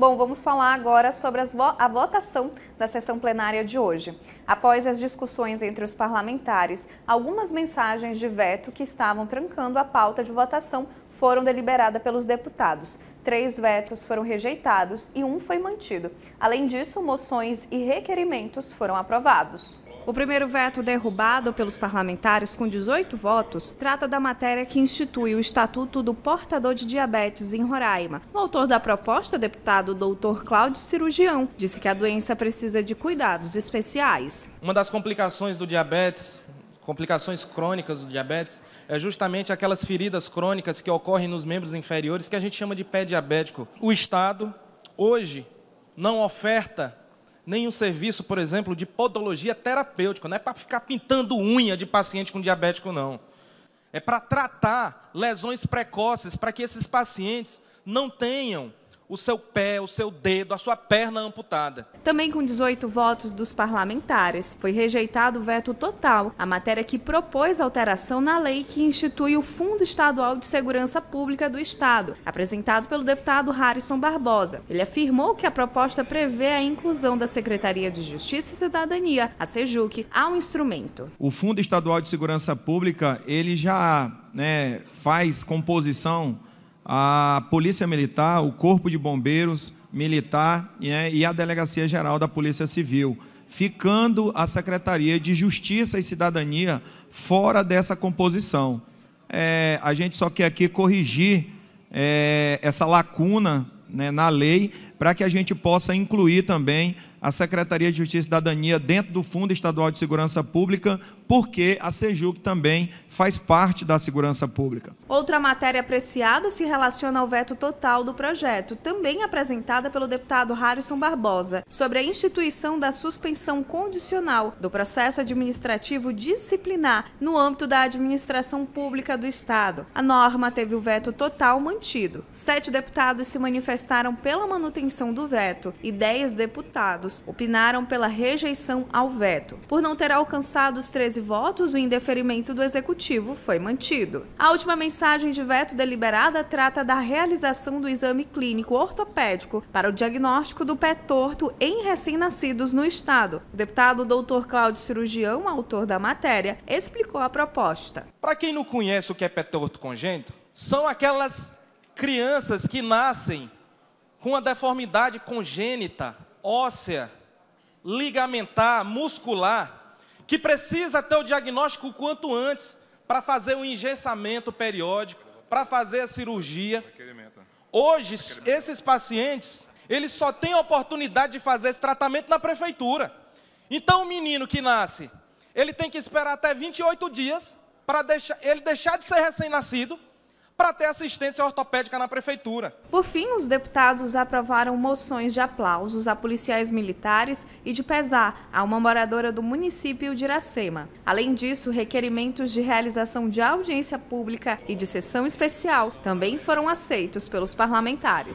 Bom, vamos falar agora sobre vo a votação da sessão plenária de hoje. Após as discussões entre os parlamentares, algumas mensagens de veto que estavam trancando a pauta de votação foram deliberadas pelos deputados. Três vetos foram rejeitados e um foi mantido. Além disso, moções e requerimentos foram aprovados. O primeiro veto derrubado pelos parlamentares com 18 votos trata da matéria que institui o Estatuto do Portador de Diabetes em Roraima. O autor da proposta, deputado Dr. Cláudio Cirurgião, disse que a doença precisa de cuidados especiais. Uma das complicações do diabetes, complicações crônicas do diabetes é justamente aquelas feridas crônicas que ocorrem nos membros inferiores que a gente chama de pé diabético. O Estado hoje não oferta nenhum serviço, por exemplo, de podologia terapêutica. Não é para ficar pintando unha de paciente com diabético, não. É para tratar lesões precoces, para que esses pacientes não tenham o seu pé, o seu dedo, a sua perna amputada. Também com 18 votos dos parlamentares, foi rejeitado o veto total à matéria que propôs alteração na lei que institui o Fundo Estadual de Segurança Pública do Estado, apresentado pelo deputado Harrison Barbosa. Ele afirmou que a proposta prevê a inclusão da Secretaria de Justiça e Cidadania, a SEJUC, ao instrumento. O Fundo Estadual de Segurança Pública, ele já né, faz composição a Polícia Militar, o Corpo de Bombeiros Militar né, e a Delegacia Geral da Polícia Civil, ficando a Secretaria de Justiça e Cidadania fora dessa composição. É, a gente só quer aqui corrigir é, essa lacuna né, na lei para que a gente possa incluir também a Secretaria de Justiça e Cidadania dentro do Fundo Estadual de Segurança Pública, porque a SEJUC também faz parte da segurança pública. Outra matéria apreciada se relaciona ao veto total do projeto, também apresentada pelo deputado Harrison Barbosa, sobre a instituição da suspensão condicional do processo administrativo disciplinar no âmbito da administração pública do Estado. A norma teve o veto total mantido. Sete deputados se manifestaram pela manutenção do veto e dez deputados deputados opinaram pela rejeição ao veto. Por não ter alcançado os 13 votos, o indeferimento do executivo foi mantido. A última mensagem de veto deliberada trata da realização do exame clínico ortopédico para o diagnóstico do pé torto em recém-nascidos no estado. O deputado Dr. Cláudio Cirurgião, autor da matéria, explicou a proposta. Para quem não conhece o que é pé torto congênito, são aquelas crianças que nascem com a deformidade congênita óssea, ligamentar, muscular, que precisa ter o diagnóstico o quanto antes para fazer o um engessamento periódico, para fazer a cirurgia. Hoje, esses pacientes, eles só têm a oportunidade de fazer esse tratamento na prefeitura. Então, o menino que nasce, ele tem que esperar até 28 dias para ele deixar de ser recém-nascido para ter assistência ortopédica na prefeitura. Por fim, os deputados aprovaram moções de aplausos a policiais militares e de pesar a uma moradora do município de Iracema. Além disso, requerimentos de realização de audiência pública e de sessão especial também foram aceitos pelos parlamentares.